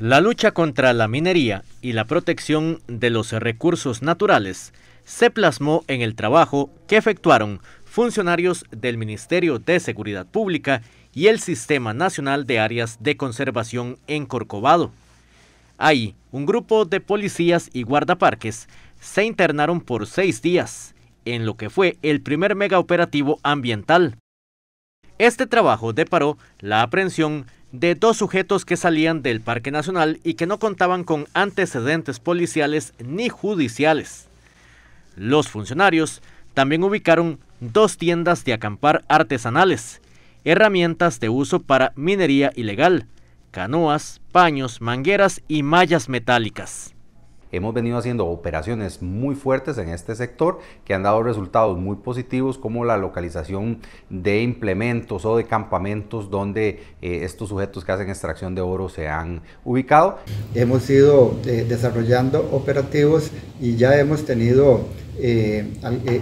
La lucha contra la minería y la protección de los recursos naturales se plasmó en el trabajo que efectuaron funcionarios del Ministerio de Seguridad Pública y el Sistema Nacional de Áreas de Conservación en Corcovado. Ahí, un grupo de policías y guardaparques se internaron por seis días, en lo que fue el primer megaoperativo ambiental. Este trabajo deparó la aprehensión de dos sujetos que salían del Parque Nacional y que no contaban con antecedentes policiales ni judiciales. Los funcionarios también ubicaron dos tiendas de acampar artesanales, herramientas de uso para minería ilegal, canoas, paños, mangueras y mallas metálicas hemos venido haciendo operaciones muy fuertes en este sector que han dado resultados muy positivos como la localización de implementos o de campamentos donde eh, estos sujetos que hacen extracción de oro se han ubicado. Hemos ido eh, desarrollando operativos y ya hemos tenido eh,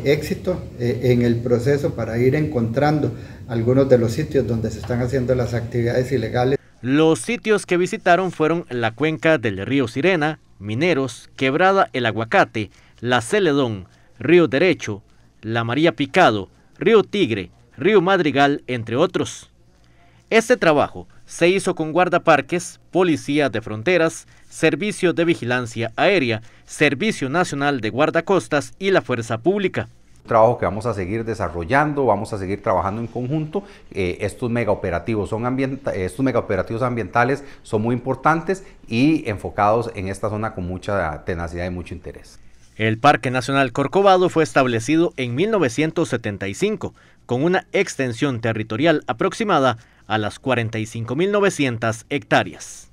éxito en el proceso para ir encontrando algunos de los sitios donde se están haciendo las actividades ilegales. Los sitios que visitaron fueron la cuenca del río Sirena, Mineros, Quebrada El Aguacate, La Celedón, Río Derecho, La María Picado, Río Tigre, Río Madrigal, entre otros. Este trabajo se hizo con guardaparques, policía de fronteras, servicio de vigilancia aérea, servicio nacional de guardacostas y la fuerza pública trabajo que vamos a seguir desarrollando, vamos a seguir trabajando en conjunto. Eh, estos megaoperativos son eh, estos megaoperativos ambientales son muy importantes y enfocados en esta zona con mucha tenacidad y mucho interés. El Parque Nacional Corcovado fue establecido en 1975 con una extensión territorial aproximada a las 45.900 hectáreas.